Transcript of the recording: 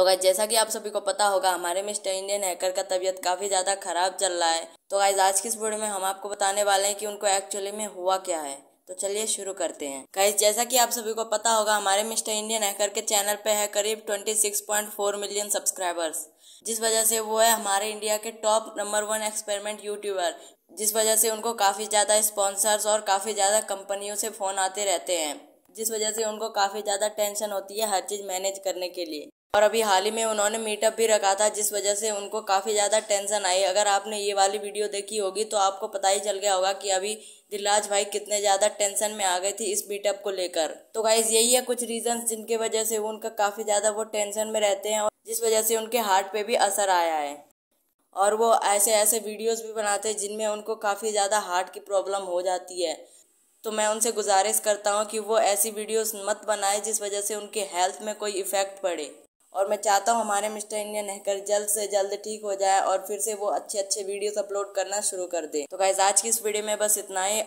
तो गाइज जैसा कि आप सभी को पता होगा हमारे मिस्टर इंडियन हैकर का तबीयत काफ़ी ज़्यादा खराब चल रहा है तो गाइज आज की इस वीडियो में हम आपको बताने वाले हैं कि उनको एक्चुअली में हुआ क्या है तो चलिए शुरू करते हैं गाइज जैसा कि आप सभी को पता होगा हमारे मिस्टर इंडियन हैकर के चैनल पे है करीब 26.4 मिलियन सब्सक्राइबर्स जिस वजह से वो है हमारे इंडिया के top number one experiment YouTuber जिस वजह से उनको काफ़ी ज़्यादा स्पॉन्सर्स और काफ़ी ज़्यादा कंपनियों से फ़ोन आते रहते हैं जिस वजह से उनको काफ़ी ज़्यादा टेंशन होती है हर चीज़ मैनेज करने के लिए और अभी हाल ही में उन्होंने मीटअप भी रखा था जिस वजह से उनको काफ़ी ज़्यादा टेंशन आई अगर आपने ये वाली वीडियो देखी होगी तो आपको पता ही चल गया होगा कि अभी दिलराज भाई कितने ज़्यादा टेंशन में आ गए थे इस मीटअप को लेकर तो गाइज यही है कुछ रीजंस जिनके वजह से उनका काफ़ी ज़्यादा वो टेंशन में रहते हैं और जिस वजह से उनके हार्ट पे भी असर आया है और वो ऐसे ऐसे वीडियोज़ भी बनाते हैं जिनमें उनको काफ़ी ज़्यादा हार्ट की प्रॉब्लम हो जाती है तो मैं उनसे गुजारिश करता हूँ कि वो ऐसी वीडियोस मत बनाए जिस वजह से उनके हेल्थ में कोई इफ़ेक्ट पड़े और मैं चाहता हूँ हमारे मिस्टर इंडियन हैकर जल्द से जल्द ठीक हो जाए और फिर से वो अच्छे अच्छे वीडियोस अपलोड करना शुरू कर दे तो गाइज आज की इस वीडियो में बस इतना ही